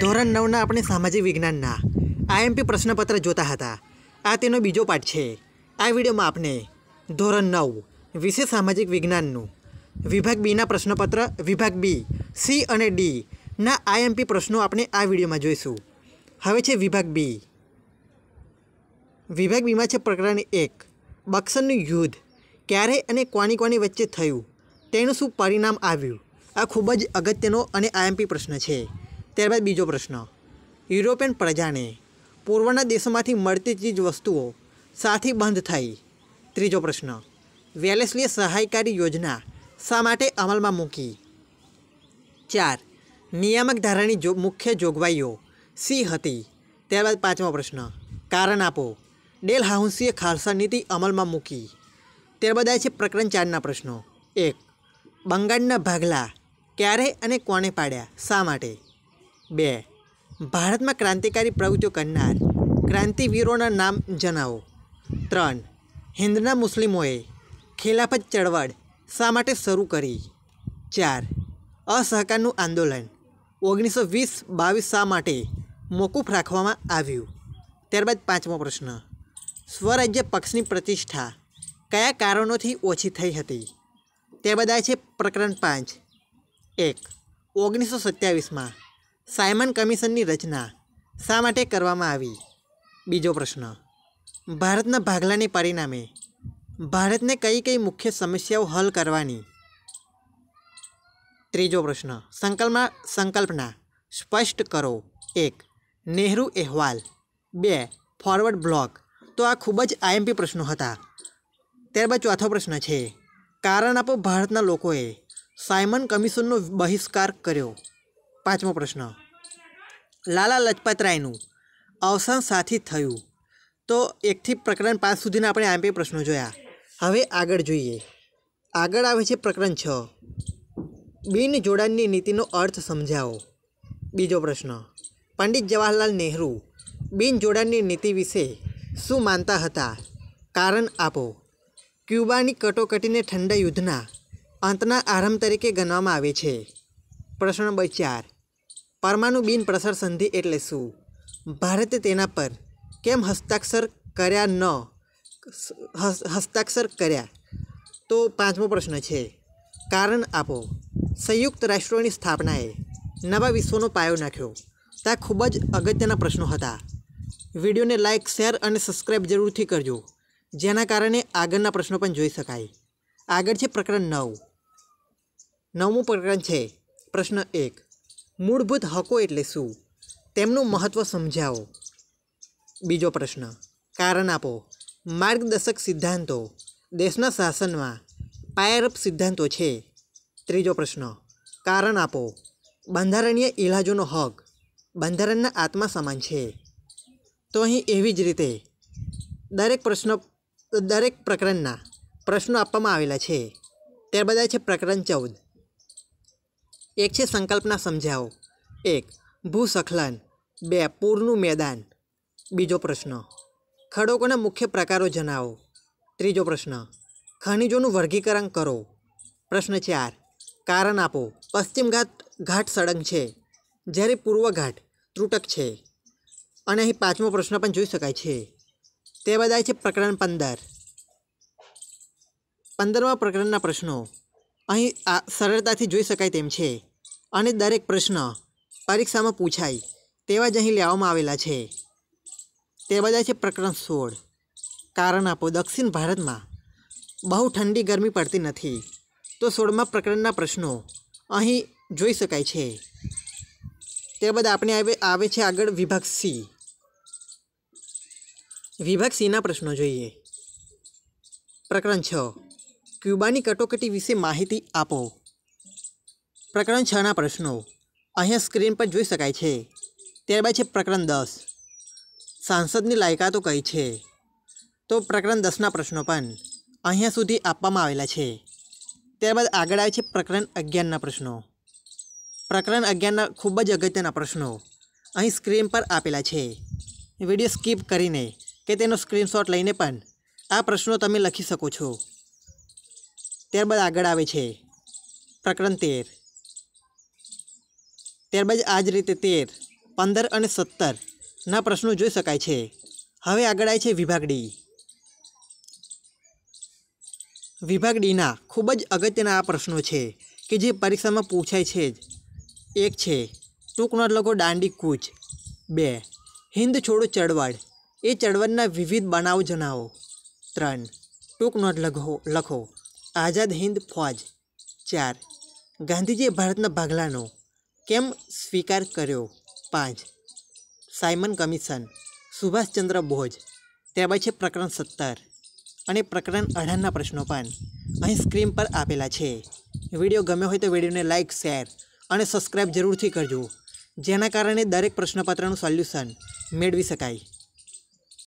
ધોરણ નવના આપણે સામાજિક વિજ્ઞાનના આઈએમપી પ્રશ્નપત્ર જોતા હતા આ તેનો બીજો પાઠ છે આ વિડીયોમાં આપણે ધોરણ નવ વિશે સામાજિક વિજ્ઞાનનું વિભાગ બીના પ્રશ્નપત્ર વિભાગ બી સી અને ડી ના આઈએમપી પ્રશ્નો આપણે આ વિડીયોમાં જોઈશું હવે છે વિભાગ બી વિભાગ બીમાં છે પ્રકરણ એક બક્સરનું યુદ્ધ ક્યારે અને કોની કોની વચ્ચે થયું તેનું શું પરિણામ આવ્યું આ ખૂબ જ અગત્યનો અને આઈએમપી પ્રશ્ન છે ત્યારબાદ બીજો પ્રશ્ન યુરોપિયન પ્રજાને પૂર્વના દેશોમાંથી મળતી ચીજ વસ્તુઓ સાથી બંધ થઈ ત્રીજો પ્રશ્ન વેલેસલીએ સહાયકારી યોજના શા માટે અમલમાં મૂકી ચાર નિયામક ધારાની જો મુખ્ય જોગવાઈઓ સી હતી ત્યારબાદ પાંચમો પ્રશ્ન કારણ આપો ડેલ હાઉસીએ ખાલસા નીતિ અમલમાં મૂકી ત્યારબાદ આ છે પ્રકરણ ચારના પ્રશ્નો એક બંગાળના ભાગલા ક્યારે અને કોણે પાડ્યા શા માટે બે ભારતમાં ક્રાંતિકારી પ્રવૃત્તિઓ કરનાર ક્રાંતિવીરોના નામ જણાવો ત્રણ હિન્દના મુસ્લિમોએ ખિલાફત ચળવળ શા માટે શરૂ કરી ચાર અસહકારનું આંદોલન ઓગણીસો વીસ બાવીસ શા માટે મોકૂફ રાખવામાં આવ્યું ત્યારબાદ પાંચમો પ્રશ્ન સ્વરાજ્ય પક્ષની પ્રતિષ્ઠા કયા કારણોથી ઓછી થઈ હતી તે બધા છે પ્રકરણ પાંચ એક ઓગણીસો સત્યાવીસમાં સાયમન કમિશનની રચના શા માટે કરવામાં આવી બીજો પ્રશ્ન ભારતના ભાગલાને પરિણામે ભારતને કઈ કઈ મુખ્ય સમસ્યાઓ હલ કરવાની ત્રીજો પ્રશ્ન સંકલ્પના સંકલ્પના સ્પષ્ટ કરો એક નેહરુ અહેવાલ બે ફોરવર્ડ બ્લોક તો આ ખૂબ જ આઈએમપી પ્રશ્નો હતા ત્યારબાદ ચોથો પ્રશ્ન છે કારણ આપો ભારતના લોકોએ સાયમન કમિશનનો બહિષ્કાર કર્યો પાંચમો પ્રશ્ન લાલા રાયનું અવસાન સાથી થયું તો એકથી પ્રકરણ પાંચ સુધીના આપણે આંબે પ્રશ્નો જોયા હવે આગળ જોઈએ આગળ આવે છે પ્રકરણ છ બિન જોડાણની નીતિનો અર્થ સમજાવો બીજો પ્રશ્ન પંડિત જવાહરલાલ નેહરુ બિન જોડાણની નીતિ વિશે શું માનતા હતા કારણ આપો ક્યુબાની કટોકટીને ઠંડા યુદ્ધના અંતના આરંભ તરીકે ગણવામાં આવે છે પ્રશ્ન નંબર ચાર પરમાણુ બિન પ્રસર સંધિ એટલે શું ભારતે તેના પર કેમ હસ્તાક્ષર કર્યા ન હસ્તાક્ષર કર્યા તો પાંચમો પ્રશ્ન છે કારણ આપો સંયુક્ત રાષ્ટ્રોની સ્થાપનાએ નવા વિશ્વનો પાયો નાખ્યો ત્યાં ખૂબ જ અગત્યના પ્રશ્નો હતા વિડીયોને લાઇક શેર અને સબસ્ક્રાઈબ જરૂરથી કરજો જેના કારણે આગળના પ્રશ્નો પણ જોઈ શકાય આગળ છે પ્રકરણ નવ નવમું પ્રકરણ છે પ્રશ્ન એક મૂળભૂત હકો એટલે શું તેમનું મહત્ત્વ સમજાવો બીજો પ્રશ્ન કારણ આપો માર્ગદર્શક સિદ્ધાંતો દેશના શાસનમાં પાયરપ સિદ્ધાંતો છે ત્રીજો પ્રશ્ન કારણ આપો બંધારણીય ઇલાજોનો હક બંધારણના આત્મા સમાન છે તો અહીં એવી જ રીતે દરેક પ્રશ્ન દરેક પ્રકરણના પ્રશ્નો આપવામાં આવેલા છે બધા છે પ્રકરણ ચૌદ એક છે સંકલ્પના સમજાવો એક ભૂસખલન બે પૂરનું મેદાન બીજો પ્રશ્ન ખડકોના મુખ્ય પ્રકારો જણાવો ત્રીજો પ્રશ્ન ખનિજોનું વર્ગીકરણ કરો પ્રશ્ન ચાર કારણ આપો પશ્ચિમ ઘાટ ઘાટ સળંગ છે જ્યારે પૂર્વ ઘાટ ત્રુટક છે અને અહીં પાંચમો પ્રશ્ન પણ જોઈ શકાય છે તે બધાય છે પ્રકરણ પંદર પંદરમા પ્રકરણના પ્રશ્નો અહીં આ સરળતાથી જોઈ શકાય તેમ છે અને દરેક પ્રશ્ન પરીક્ષામાં પૂછાય તેવા જ અહીં લેવામાં આવેલા છે તે બધા છે પ્રકરણ સોળ કારણ આપો દક્ષિણ ભારતમાં બહુ ઠંડી ગરમી પડતી નથી તો સોળમાં પ્રકરણના પ્રશ્નો અહીં જોઈ શકાય છે તે બધા આપણે આવે આવે છે આગળ વિભાગ સી વિભાગ સીના પ્રશ્નો જોઈએ પ્રકરણ છ ક્યુબાની કટોકટી વિશે માહિતી આપો પ્રકરણ છના પ્રશ્નો અહીંયા સ્ક્રીન પર જોઈ શકાય છે ત્યારબાદ છે પ્રકરણ દસ સાંસદની લાયકાતો કઈ છે તો પ્રકરણ દસના પ્રશ્નો પણ અહીંયા સુધી આપવામાં આવેલા છે ત્યારબાદ આગળ આવે છે પ્રકરણ અગિયારના પ્રશ્નો પ્રકરણ અગિયારના ખૂબ જ અગત્યના પ્રશ્નો અહીં સ્ક્રીન પર આપેલા છે વિડીયો સ્કીપ કરીને કે તેનો સ્ક્રીનશોટ લઈને પણ આ પ્રશ્નો તમે લખી શકો છો ત્યારબાદ આગળ આવે છે પ્રકરણ તેર ત્યારબાદ આ જ રીતે તેર પંદર અને સત્તરના પ્રશ્નો જોઈ શકાય છે હવે આગળ આવે છે વિભાગ ડી વિભાગ ડીના ખૂબ જ અગત્યના આ પ્રશ્નો છે કે જે પરીક્ષામાં પૂછાય છે જ એક છે ટૂંકનો લખો દાંડી કૂચ બે હિન્દ છોડો ચળવળ એ ચળવળના વિવિધ બનાવો જણાવો ત્રણ ટૂંક નોટ લખો લખો આઝાદ હિન્દ ફોજ ચાર ગાંધીજીએ ભારતના ભાગલાનો કેમ સ્વીકાર કર્યો પાંચ સાયમન કમિશન સુભાષચંદ્ર બોઝ ત્યારબાદ છે પ્રકરણ સત્તર અને પ્રકરણ અઢારના પ્રશ્નો પણ અહીં સ્ક્રીન પર આપેલા છે વિડીયો ગમ્યો હોય તો વિડીયોને લાઇક શેર અને સબસ્ક્રાઈબ જરૂરથી કરજો જેના કારણે દરેક પ્રશ્નપત્રનું સોલ્યુશન મેળવી શકાય